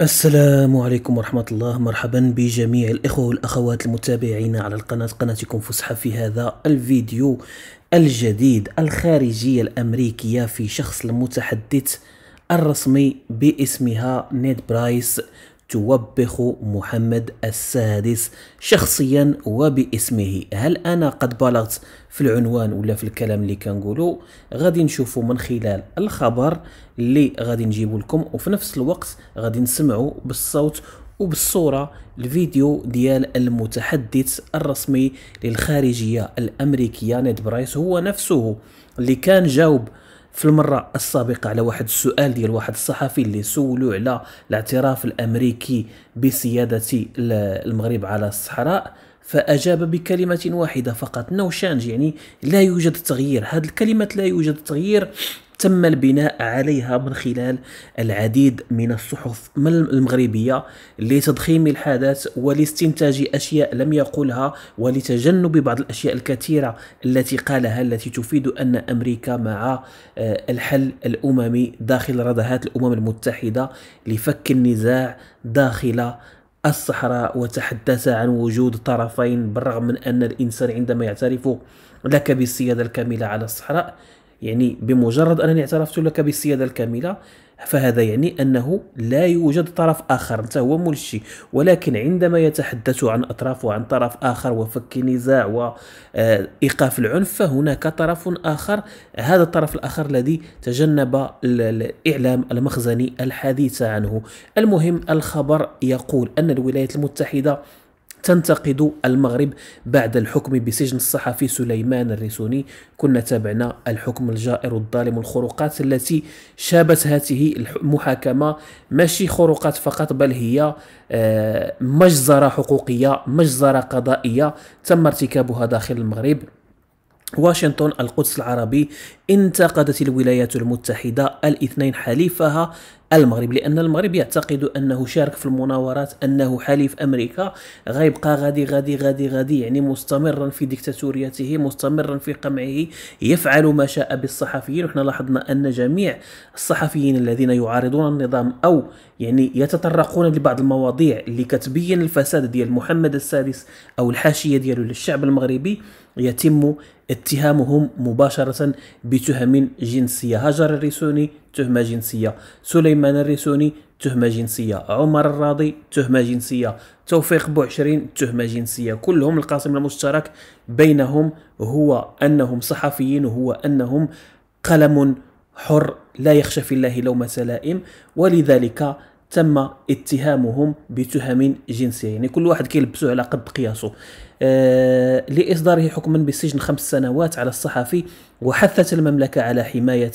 السلام عليكم ورحمة الله مرحبا بجميع الإخوة والأخوات المتابعين على القناة قناتكم فسحة في هذا الفيديو الجديد الخارجية الأمريكية في شخص المتحدث الرسمي باسمها نيد برايس توبخ محمد السادس شخصيا وباسمه هل انا قد بلغت في العنوان ولا في الكلام اللي كنقولو غادي نشوفو من خلال الخبر اللي غادي نجيبو لكم وفي نفس الوقت غادي نسمعو بالصوت وبالصورة الفيديو ديال المتحدث الرسمي للخارجية الأمريكية نيد برايس هو نفسه اللي كان جاوب في المرة السابقة على واحد السؤال ديال واحد الصحفي اللي سولو على الاعتراف الأمريكي بسيادة المغرب على الصحراء فأجاب بكلمة واحدة فقط نو شانج يعني لا يوجد تغيير هذه الكلمة لا يوجد تغيير تم البناء عليها من خلال العديد من الصحف المغربية لتضخيم الحادث ولاستنتاج أشياء لم يقولها ولتجنب بعض الأشياء الكثيرة التي قالها التي تفيد أن أمريكا مع آه، الحل الأممي داخل ردهات الأمم المتحدة لفك النزاع داخل الصحراء وتحدث عن وجود طرفين بالرغم من أن الإنسان عندما يعترف لك بالسيادة الكاملة على الصحراء يعني بمجرد أنني اعترفت لك بالسيادة الكاملة فهذا يعني أنه لا يوجد طرف آخر أنت هو ملشي ولكن عندما يتحدث عن أطراف وعن طرف آخر وفك نزاع وإيقاف آه، العنف فهناك طرف آخر هذا الطرف الآخر الذي تجنب الإعلام المخزني الحديث عنه المهم الخبر يقول أن الولايات المتحدة تنتقد المغرب بعد الحكم بسجن الصحفي سليمان الريسوني كنا تابعنا الحكم الجائر الظالم الخروقات التي شابت هذه المحاكمة ماشي خروقات فقط بل هي آه، مجزرة حقوقية مجزرة قضائية تم ارتكابها داخل المغرب واشنطن القدس العربي انتقدت الولايات المتحدة الاثنين حليفها المغرب لان المغرب يعتقد انه شارك في المناورات انه حليف امريكا غيبقى غادي غادي غادي غادي يعني مستمرا في ديكتاتوريته مستمرا في قمعه يفعل ما شاء بالصحفيين وحنا لاحظنا ان جميع الصحفيين الذين يعارضون النظام او يعني يتطرقون لبعض المواضيع اللي كتبين الفساد ديال محمد السادس او الحاشيه ديالو للشعب المغربي يتم اتهامهم مباشره بتهم جنسيه هاجر الريسوني تهمة جنسية سليمان الرسوني تهمة جنسية عمر الراضي تهمة جنسية توفيق بوعشرين تهمة جنسية كلهم القاسم المشترك بينهم هو أنهم صحفيين وهو أنهم قلم حر لا يخشى في الله لومة لائم ولذلك تم اتهامهم بتهم جنسية يعني كل واحد كيلبسو على قد قياسه آه لإصداره حكما بالسجن خمس سنوات على الصحفي وحثت المملكة على حماية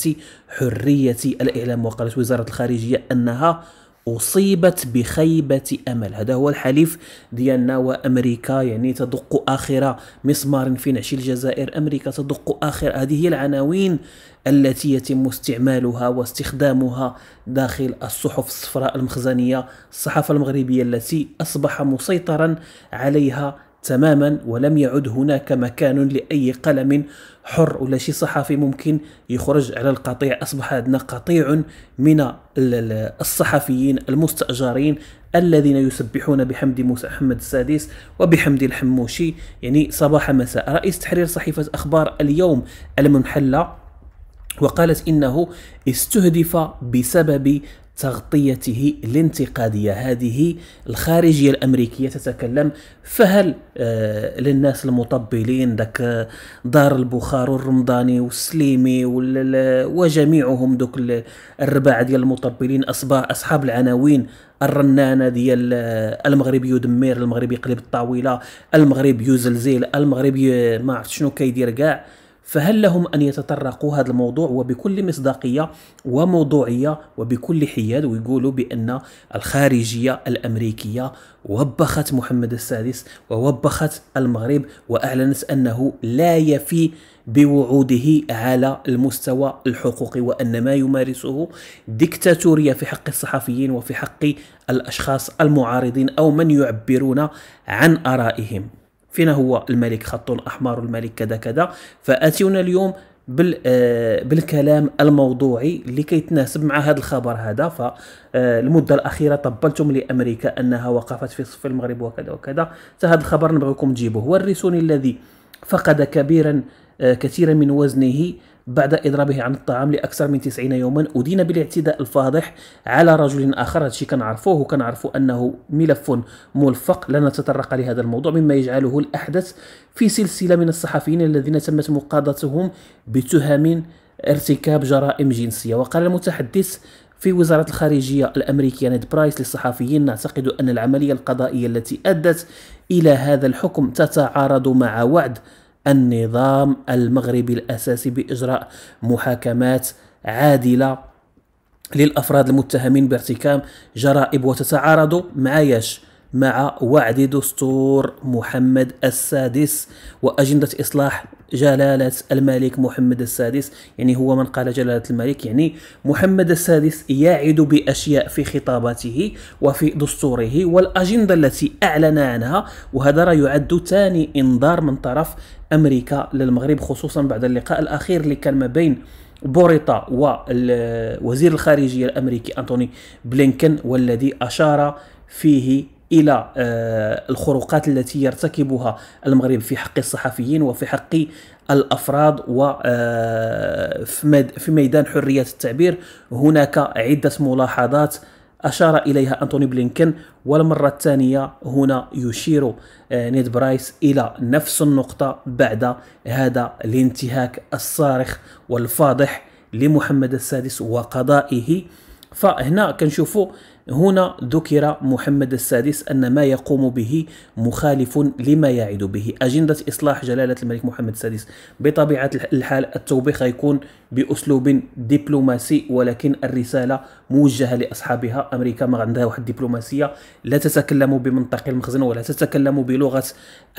حرية الإعلام وقالت وزارة الخارجية أنها أصيبت بخيبة أمل هذا هو الحليف ديالنا وأمريكا يعني تدق آخر مسمار في نعش الجزائر أمريكا تدق آخر هذه هي العناوين التي يتم استعمالها واستخدامها داخل الصحف الصفراء المخزنية الصحافة المغربية التي أصبح مسيطرا عليها تماما ولم يعد هناك مكان لأي قلم حر ولا شي صحفي ممكن يخرج على القطيع أصبح عندنا قطيع من الصحفيين المستأجرين الذين يسبحون بحمد موسى محمد السادس وبحمد الحموشي يعني صباح مساء رئيس تحرير صحيفة أخبار اليوم المنحلة وقالت إنه استهدف بسبب تغطيته الانتقادية هذه الخارجية الأمريكية تتكلم فهل آه، للناس المطبلين ذاك دار البخار والرمضاني والسليمي وجميعهم دوك الرباع ديال المطبلين أصحاب العناوين الرنانة ديال آه، المغرب يدمر المغرب يقلب الطاولة المغرب يزلزل المغرب ما عرفت شنو كيدير كاع فهل لهم أن يتطرقوا هذا الموضوع وبكل مصداقية وموضوعية وبكل حياد ويقولوا بأن الخارجية الأمريكية وبخت محمد السادس ووبخت المغرب وأعلنت أنه لا يفي بوعوده على المستوى الحقوقي وأن ما يمارسه ديكتاتورية في حق الصحفيين وفي حق الأشخاص المعارضين أو من يعبرون عن آرائهم فينا هو الملك خطه الأحمر والملك كذا كذا فاتيونا اليوم بال آه، بالكلام الموضوعي اللي كيتناسب مع هذا الخبر هذا فالمده آه، الاخيره طبلتم لامريكا انها وقفت في صف المغرب وكذا وكذا فهذا الخبر نبغيكم تجيبوه هو الريسوني الذي فقد كبيرا آه، كثيرا من وزنه بعد إضرابه عن الطعام لأكثر من 90 يوما أدين بالاعتداء الفاضح على رجل آخر هادشي كنعرفوه وكنعرفوا أنه ملف ملفق لن نتطرق لهذا الموضوع مما يجعله الأحدث في سلسلة من الصحفيين الذين تمت مقاضتهم بتهم ارتكاب جرائم جنسية وقال المتحدث في وزارة الخارجية الأمريكية نيد برايس للصحفيين نعتقد أن العملية القضائية التي أدت إلى هذا الحكم تتعارض مع وعد النظام المغربي الاساسي باجراء محاكمات عادله للافراد المتهمين بارتكاب جرائم وتتعارض مع ياش مع وعد دستور محمد السادس وأجندة إصلاح جلالة الملك محمد السادس يعني هو من قال جلالة الملك يعني محمد السادس يعد بأشياء في خطاباته وفي دستوره والأجندة التي أعلن عنها وهذا يعد ثاني إنذار من طرف أمريكا للمغرب خصوصا بعد اللقاء الأخير اللي كان ما بين بوريطا ووزير الخارجية الأمريكي أنتوني بلينكن والذي أشار فيه الى آه، الخروقات التي يرتكبها المغرب في حق الصحفيين وفي حق الافراد و آه، في ميدان حريه التعبير هناك عده ملاحظات أشار إليها أنتوني بلينكن والمرة الثانية هنا يشير آه، نيد برايس إلى نفس النقطة بعد هذا الانتهاك الصارخ والفاضح لمحمد السادس وقضائه فهنا كنشوفوا هنا ذكر محمد السادس أن ما يقوم به مخالف لما يعد به أجندة إصلاح جلالة الملك محمد السادس بطبيعة الحال التوبيخ يكون بأسلوب دبلوماسي ولكن الرسالة موجهة لأصحابها أمريكا ما عندها واحد الدبلوماسية لا تتكلم بمنطق المخزن ولا تتكلم بلغة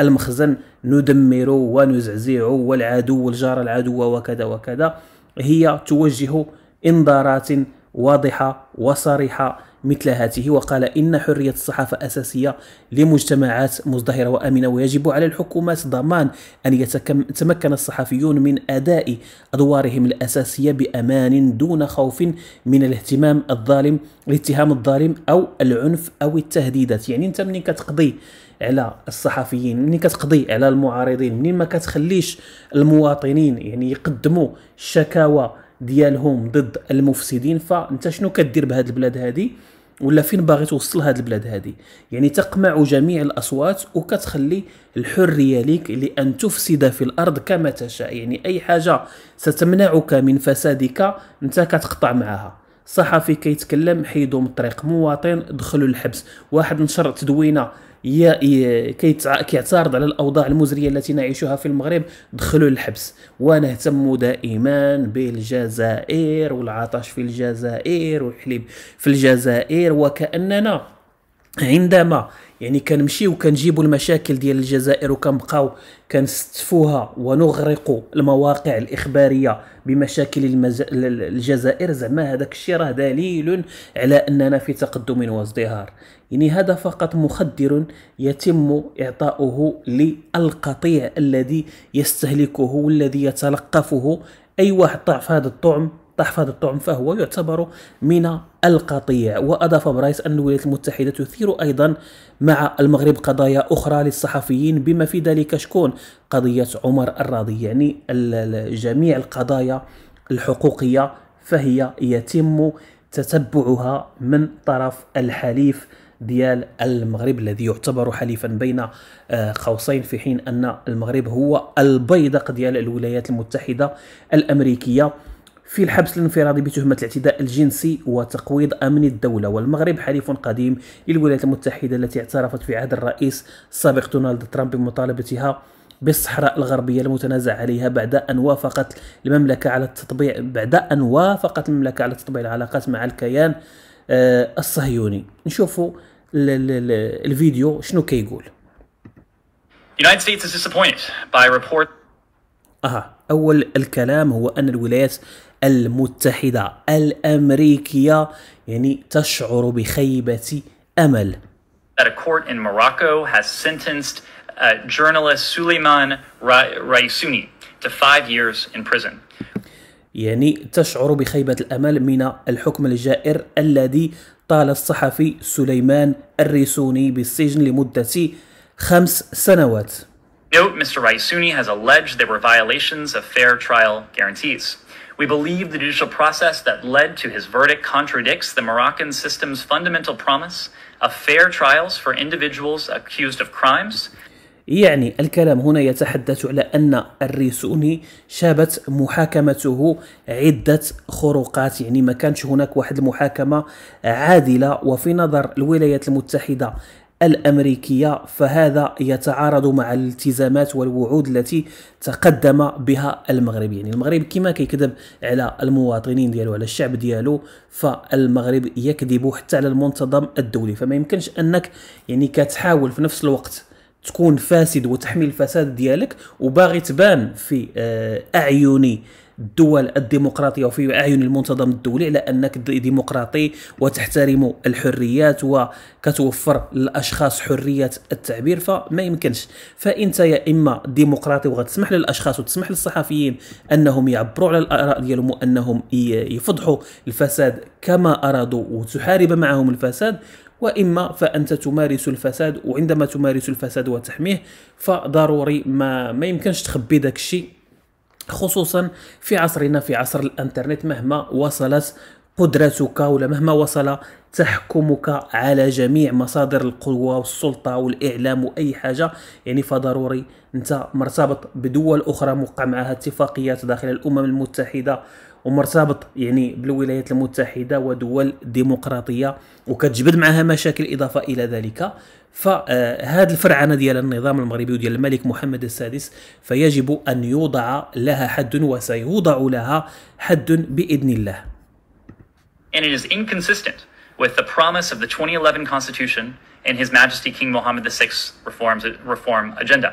المخزن ندمر ونزعزع والعدو والجار العدو وكذا وكذا هي توجه انذارات واضحة وصريحة مثل هاته وقال إن حرية الصحافة أساسية لمجتمعات مزدهرة وآمنة ويجب على الحكومات ضمان أن يتمكن الصحفيون من أداء أدوارهم الأساسية بأمان دون خوف من الاهتمام الظالم الاتهام الظالم أو العنف أو التهديدات يعني أنت منين كتقضي على الصحفيين منين كتقضي على المعارضين منين ما كتخليش المواطنين يعني يقدموا شكاوى ديالهم ضد المفسدين فانت شنو كدير بهاد البلاد هذه ولا فين باغي توصل هاد البلاد هادي يعني تقمع جميع الاصوات وكتخلي الحريه ليك لان تفسد في الارض كما تشاء يعني اي حاجه ستمنعك من فسادك انت كتقطع معها صحفي كيتكلم حيدو من الطريق مواطن دخلوا للحبس واحد نشر تدوينه كيعترض على الاوضاع المزريه التي نعيشها في المغرب دخلوا للحبس ونهتم دائما بالجزائر والعطش في الجزائر والحليب في الجزائر وكاننا عندما يعني كنمشيو كنجيبوا المشاكل ديال الجزائر وكنبقاو كنستفوها ونغرقوا المواقع الاخباريه بمشاكل المز... الجزائر زعما هذاك الشيء راه دليل على اننا في تقدم وازدهار يعني هذا فقط مخدر يتم اعطاؤه للقطيع الذي يستهلكه والذي يتلقفه اي واحد طاع في هذا الطعم تحفظ الطعم فهو يعتبر من القطيع وأضاف برايس أن الولايات المتحدة تثير أيضا مع المغرب قضايا أخرى للصحفيين بما في ذلك شكون قضية عمر الراضي يعني جميع القضايا الحقوقية فهي يتم تتبعها من طرف الحليف ديال المغرب الذي يعتبر حليفا بين آه، قوسين في حين ان المغرب هو البيدق ديال الولايات المتحده الامريكيه في الحبس الانفرادي بتهمة الاعتداء الجنسي وتقويض أمن الدولة والمغرب حليف قديم للولايات المتحدة التي اعترفت في عهد الرئيس السابق دونالد ترامب بمطالبتها بالصحراء الغربية المتنازع عليها بعد أن وافقت المملكة على التطبيع بعد أن وافقت المملكة على تطبيع العلاقات مع الكيان آه، الصهيوني نشوفوا الفيديو شنو كيقول United States is disappointed by report أها أول الكلام هو أن الولايات المتحدة الأمريكية يعني تشعر بخيبة أمل that a court in Morocco has sentenced uh, journalist Suleiman Raisuni to five years in prison. يعني تشعر بخيبة الأمل من الحكم الجائر الذي طال الصحفي سليمان الريسوني بالسجن لمدة خمس سنوات. Note Mr. Raisuni has alleged there were violations of fair trial guarantees. We believe the judicial process that led to his verdict contradicts the Moroccan system's fundamental promise of fair trials for individuals accused of crimes. يعني الكلام هنا يتحدث على أن الريسوني شابت محاكمته عدة خروقات يعني ما كانش هناك واحد المحاكمة عادلة وفي نظر الولايات المتحدة الامريكيه فهذا يتعارض مع الالتزامات والوعود التي تقدم بها المغرب يعني المغرب كما كيكذب على المواطنين ديالو على الشعب ديالو فالمغرب يكذب حتى على المنتظم الدولي فما يمكنش انك يعني كتحاول في نفس الوقت تكون فاسد وتحمي الفساد ديالك وباغي تبان في آه، أعيني الدول الديمقراطية وفي أعين المنتظم الدولي على أنك ديمقراطي وتحترم الحريات وكتوفر للأشخاص حرية التعبير فما يمكنش فأنت يا إما ديمقراطي وغتسمح للأشخاص وتسمح للصحفيين أنهم يعبروا على الآراء ديالهم وأنهم يفضحوا الفساد كما أرادوا وتحارب معهم الفساد واما فانت تمارس الفساد وعندما تمارس الفساد وتحميه فضروري ما ما يمكنش تخبي داك الشيء خصوصا في عصرنا في عصر الانترنت مهما وصلت قدرتك ولا مهما وصل تحكمك على جميع مصادر القوة والسلطة والإعلام وأي حاجة يعني فضروري أنت مرتبط بدول أخرى موقع معها اتفاقيات داخل الأمم المتحدة ومرتبط يعني بالولايات المتحده ودول ديمقراطيه وكتجبد معها مشاكل اضافه الى ذلك فهذا آه، الفرعنه ديال النظام المغربي وديال الملك محمد السادس فيجب ان يوضع لها حد وسيوضع لها حد باذن الله. And it is inconsistent with the promise of the 2011 constitution and his majesty King Mohammed VI's reforms reform agenda.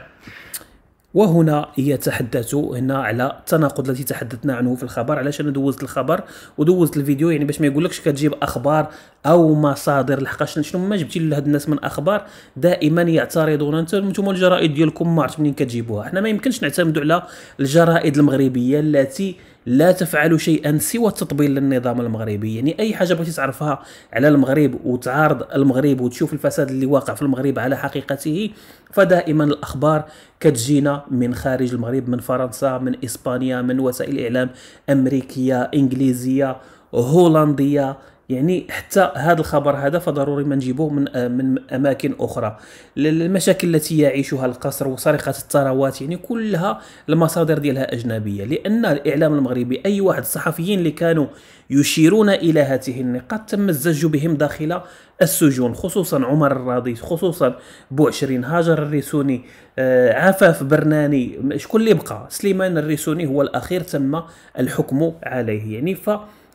وهنا يتحدث هنا على التناقض الذي تحدثنا عنه في الخبر علاش انا دوزت الخبر ودوزت الفيديو يعني باش ما يقولكش كتجيب اخبار او مصادر لحقاش شنو ما جبتي لهاد الناس من اخبار دائما يعترضون انتم الجرائد ديالكم ما عرفت منين كتجيبوها حنا ما يمكنش نعتمدوا على الجرائد المغربيه التي لا تفعل شيئا سوى التطبيل للنظام المغربي يعني اي حاجه بغيتي تعرفها على المغرب وتعارض المغرب وتشوف الفساد اللي واقع في المغرب على حقيقته فدائما الاخبار كتجينا من خارج المغرب من فرنسا من اسبانيا من وسائل اعلام امريكيه انجليزيه هولنديه يعني حتى هذا الخبر هذا فضروري ما نجيبوه من آه، من اماكن اخرى المشاكل التي يعيشها القصر وسرقه الثروات يعني كلها المصادر ديالها اجنبيه لان الاعلام المغربي اي واحد الصحفيين اللي كانوا يشيرون الى هذه النقاط تم الزج بهم داخل السجون خصوصا عمر الراضي خصوصا بوعشرين هاجر الريسوني آه، عفاف برناني شكون اللي بقى سليمان الريسوني هو الاخير تم الحكم عليه يعني ف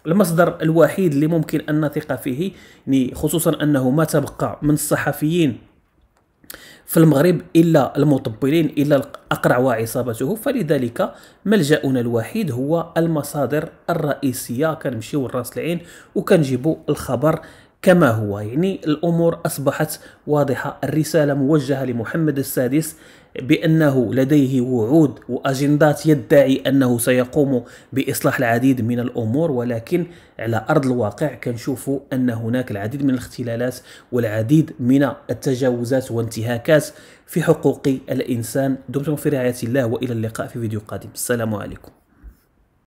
المصدر الوحيد اللي ممكن ان نثق فيه يعني خصوصا انه ما تبقى من الصحفيين في المغرب الا المطبلين الا الاقرع وعصابته فلذلك ملجانا الوحيد هو المصادر الرئيسيه كنمشيو لراس العين وكنجيبوا الخبر كما هو يعني الأمور أصبحت واضحة الرسالة موجهة لمحمد السادس بأنه لديه وعود وأجندات يدعي أنه سيقوم بإصلاح العديد من الأمور ولكن على أرض الواقع كنشوف أن هناك العديد من الاختلالات والعديد من التجاوزات وانتهاكات في حقوق الإنسان دمتم في رعاية الله وإلى اللقاء في فيديو قادم السلام عليكم